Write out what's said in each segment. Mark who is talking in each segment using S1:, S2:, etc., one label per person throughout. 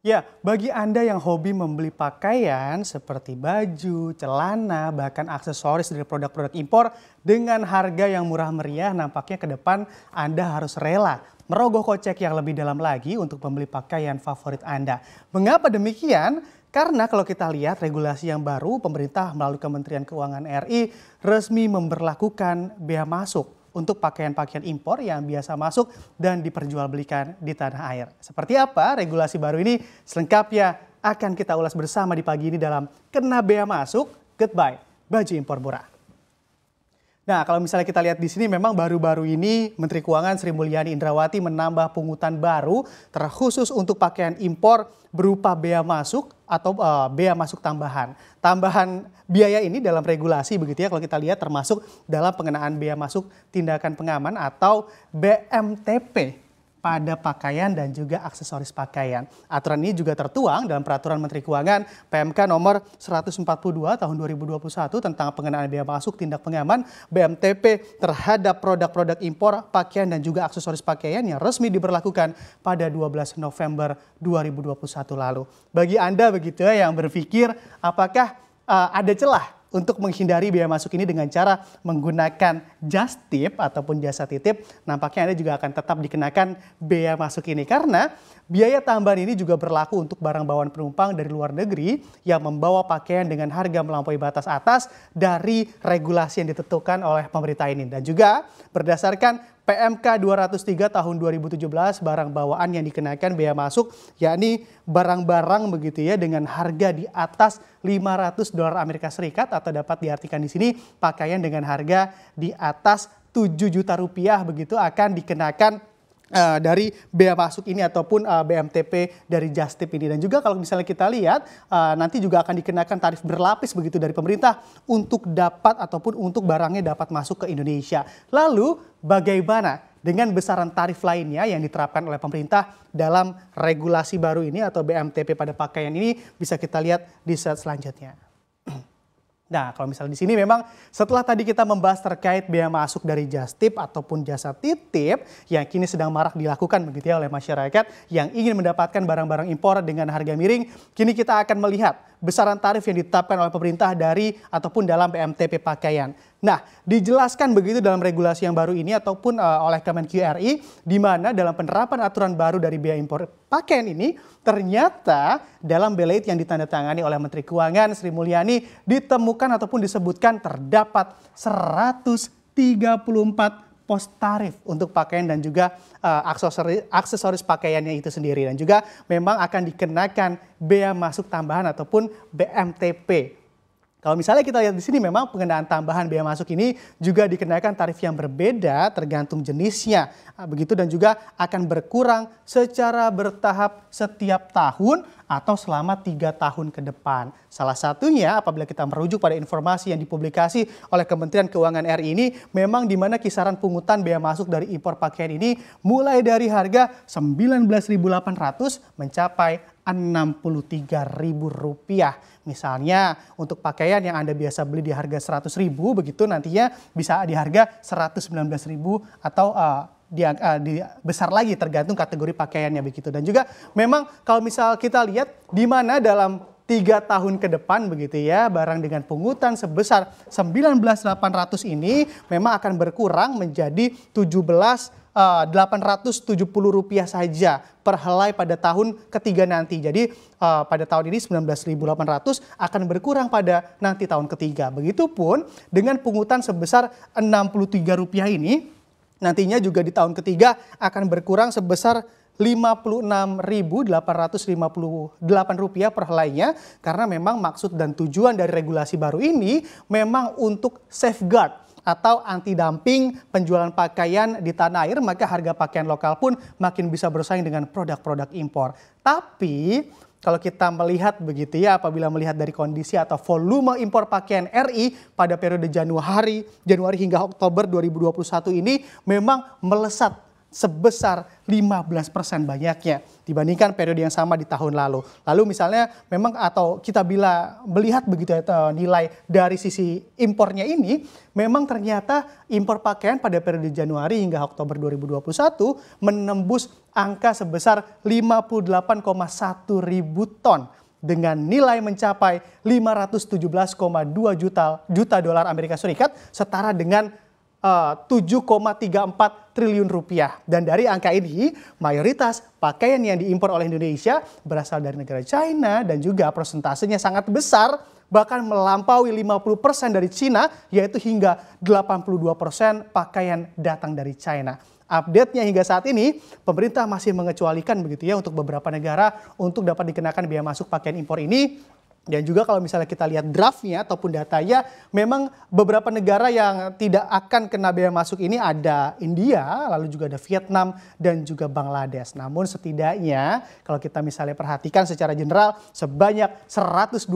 S1: Ya, bagi Anda yang hobi membeli pakaian seperti baju, celana, bahkan aksesoris dari produk-produk impor dengan harga yang murah meriah, nampaknya ke depan Anda harus rela merogoh kocek yang lebih dalam lagi untuk membeli pakaian favorit Anda. Mengapa demikian? Karena kalau kita lihat regulasi yang baru, pemerintah melalui Kementerian Keuangan RI resmi memberlakukan bea masuk untuk pakaian-pakaian impor yang biasa masuk dan diperjualbelikan di tanah air. Seperti apa regulasi baru ini? Selengkapnya akan kita ulas bersama di pagi ini dalam Kena Bea Masuk, Goodbye, Baju Impor Murah. Nah, kalau misalnya kita lihat di sini memang baru-baru ini Menteri Keuangan Sri Mulyani Indrawati menambah pungutan baru terkhusus untuk pakaian impor berupa bea masuk atau uh, bea masuk tambahan. Tambahan biaya ini dalam regulasi begitu ya kalau kita lihat termasuk dalam pengenaan bea masuk tindakan pengaman atau BMTP pada pakaian dan juga aksesoris pakaian. Aturan ini juga tertuang dalam peraturan Menteri Keuangan PMK nomor 142 tahun 2021 tentang pengenaan biaya masuk tindak pengaman BMTP terhadap produk-produk impor pakaian dan juga aksesoris pakaian yang resmi diberlakukan pada 12 November 2021 lalu. Bagi Anda begitu ya yang berpikir apakah uh, ada celah untuk menghindari biaya masuk ini dengan cara menggunakan just tip ataupun jasa titip, nampaknya Anda juga akan tetap dikenakan biaya masuk ini karena biaya tambahan ini juga berlaku untuk barang bawaan penumpang dari luar negeri yang membawa pakaian dengan harga melampaui batas atas dari regulasi yang ditentukan oleh pemerintah ini dan juga berdasarkan PMK 203 tahun 2017 barang bawaan yang dikenakan bea masuk yakni barang-barang begitu ya dengan harga di atas 500 dolar Amerika Serikat atau dapat diartikan di sini pakaian dengan harga di atas 7 juta rupiah begitu akan dikenakan Uh, dari bea masuk ini ataupun uh, eh, BMTP dari Justip ini dan juga kalau misalnya kita lihat uh, nanti juga akan dikenakan tarif berlapis begitu dari pemerintah untuk dapat ataupun untuk barangnya dapat masuk ke Indonesia. Lalu bagaimana dengan besaran tarif lainnya yang diterapkan oleh pemerintah dalam regulasi baru ini atau BMTP pada pakaian ini bisa kita lihat di slide selanjutnya. Nah, kalau misalnya di sini memang setelah tadi kita membahas terkait biaya masuk dari tip ataupun jasa titip yang kini sedang marak dilakukan begitu ya oleh masyarakat yang ingin mendapatkan barang-barang impor dengan harga miring, kini kita akan melihat besaran tarif yang ditetapkan oleh pemerintah dari ataupun dalam PMTP pakaian. Nah, dijelaskan begitu dalam regulasi yang baru ini ataupun uh, oleh Kemenkyu RI di mana dalam penerapan aturan baru dari biaya impor pakaian ini ternyata dalam belet yang ditandatangani oleh Menteri Keuangan Sri Mulyani ditemukan ataupun disebutkan terdapat 134 pos tarif untuk pakaian dan juga uh, eh, aksesoris, aksesoris pakaiannya itu sendiri. Dan juga memang akan dikenakan bea masuk tambahan ataupun BMTP kalau misalnya kita lihat di sini memang pengenaan tambahan biaya masuk ini juga dikenakan tarif yang berbeda tergantung jenisnya. Ah, begitu dan juga akan berkurang secara bertahap setiap tahun atau selama tiga tahun ke depan. Salah satunya apabila kita merujuk pada informasi yang dipublikasi oleh Kementerian Keuangan RI ini memang di mana kisaran pungutan biaya masuk dari impor pakaian ini mulai dari harga 19.800 mencapai ribu rupiah Misalnya untuk pakaian yang Anda biasa beli di harga rp ribu begitu nantinya bisa di harga Rp119.000 atau uh, di, uh, di besar lagi tergantung kategori pakaiannya begitu. Dan juga memang kalau misal kita lihat di mana dalam tiga tahun ke depan begitu ya barang dengan pungutan sebesar 19.800 ini memang akan berkurang menjadi 17 Eh, rp rupiah saja per helai pada tahun ketiga nanti. Jadi eh, pada tahun ini 19.800 akan berkurang pada nanti tahun ketiga. Begitupun dengan pungutan sebesar rp rupiah ini nantinya juga di tahun ketiga akan berkurang sebesar rp rupiah per helainya karena memang maksud dan tujuan dari regulasi baru ini memang untuk safeguard atau anti dumping penjualan pakaian di tanah air, maka harga pakaian lokal pun makin bisa bersaing dengan produk-produk impor. Tapi kalau kita melihat begitu ya, apabila melihat dari kondisi atau volume impor pakaian RI pada periode Januari, Januari hingga Oktober 2021 ini memang melesat sebesar 15% banyaknya dibandingkan periode yang sama di tahun lalu. Lalu misalnya memang atau kita bila melihat begitu eh, nilai dari sisi impornya ini memang ternyata impor pakaian pada periode Januari hingga Oktober 2021 menembus angka sebesar 58,1 ribu ton dengan nilai mencapai 517,2 juta juta dolar Amerika Serikat setara dengan 7,34 eh, triliun rupiah. Dan dari angka ini, mayoritas pakaian yang diimpor oleh Indonesia berasal dari negara China dan juga persentasenya sangat besar bahkan melampaui 50% dari Cina yaitu hingga 82% pakaian datang dari China. Update-nya hingga saat ini, pemerintah masih mengecualikan begitu ya untuk beberapa negara untuk dapat dikenakan biaya masuk pakaian impor ini dan juga kalau misalnya kita lihat draftnya ataupun datanya, memang beberapa negara yang tidak akan kena biaya masuk ini ada India, lalu juga ada Vietnam dan juga Bangladesh. Namun setidaknya kalau kita misalnya perhatikan secara general sebanyak 122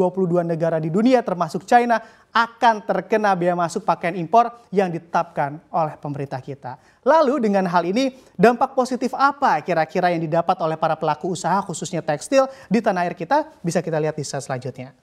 S1: negara di dunia termasuk China akan terkena biaya masuk pakaian impor yang ditetapkan oleh pemerintah kita. Lalu dengan hal ini dampak positif apa kira-kira yang didapat oleh para pelaku usaha khususnya tekstil di tanah air kita bisa kita lihat di slide selanjutnya.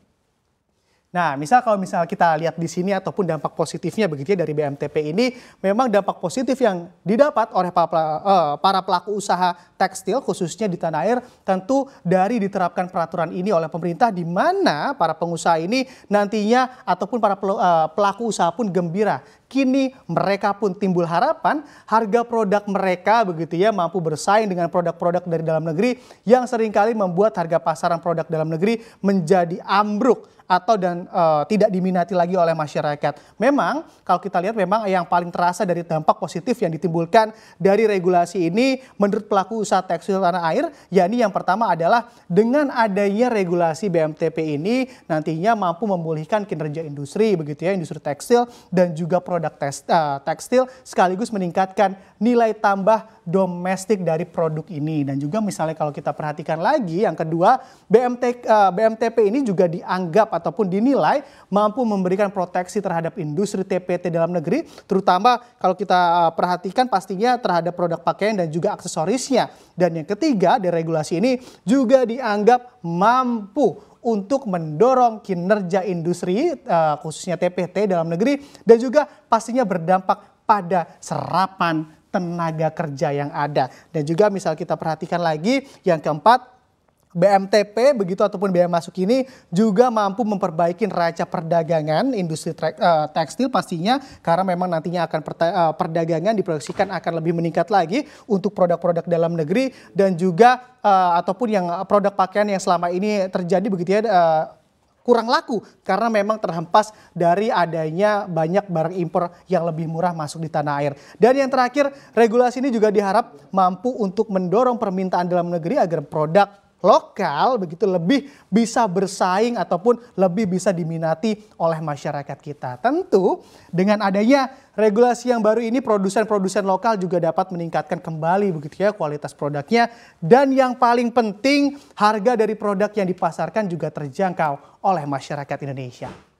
S1: Nah, misal kalau misal kita lihat di sini ataupun dampak positifnya begitu ya dari BMTP ini, memang dampak positif yang didapat oleh eh, para pelaku usaha tekstil khususnya di tanah air tentu dari diterapkan peraturan ini oleh pemerintah di mana para pengusaha ini nantinya ataupun para eh, pelaku usaha pun gembira Kini mereka pun timbul harapan harga produk mereka begitu ya mampu bersaing dengan produk-produk dari dalam negeri yang seringkali membuat harga pasaran produk dalam negeri menjadi ambruk atau dan e, tidak diminati lagi oleh masyarakat. Memang kalau kita lihat memang yang paling terasa dari dampak positif yang ditimbulkan dari regulasi ini menurut pelaku usaha tekstil tanah air yakni yang pertama adalah dengan adanya regulasi BMTP ini nantinya mampu memulihkan kinerja industri begitu ya industri tekstil dan juga produk produk tes, uh, tekstil sekaligus meningkatkan nilai tambah domestik dari produk ini dan juga misalnya kalau kita perhatikan lagi yang kedua BMT, uh, eh, BMTP ini juga dianggap ataupun dinilai mampu memberikan proteksi terhadap industri TPT dalam negeri terutama kalau kita eh, perhatikan pastinya terhadap produk pakaian dan juga aksesorisnya dan yang ketiga deregulasi ini juga dianggap mampu untuk mendorong kinerja industri eh, khususnya TPT dalam negeri dan juga pastinya berdampak pada serapan tenaga kerja yang ada. Dan juga misal kita perhatikan lagi yang keempat BMTP begitu ataupun biaya masuk ini juga mampu memperbaiki neraca perdagangan industri eh, tekstil pastinya karena memang nantinya akan eh, perdagangan diproyeksikan akan lebih meningkat lagi untuk produk-produk dalam negeri dan juga eh, ataupun yang produk pakaian yang selama ini terjadi begitu ya kurang laku karena memang terhempas dari adanya banyak barang impor yang lebih murah masuk di tanah air. Dan yang terakhir, regulasi ini juga diharap mampu untuk mendorong permintaan dalam negeri agar produk lokal begitu lebih bisa bersaing ataupun lebih bisa diminati oleh masyarakat kita. Tentu dengan adanya regulasi yang baru ini produsen-produsen lokal juga dapat meningkatkan kembali begitu ya kualitas produknya dan yang paling penting harga dari produk yang dipasarkan juga terjangkau oleh masyarakat Indonesia.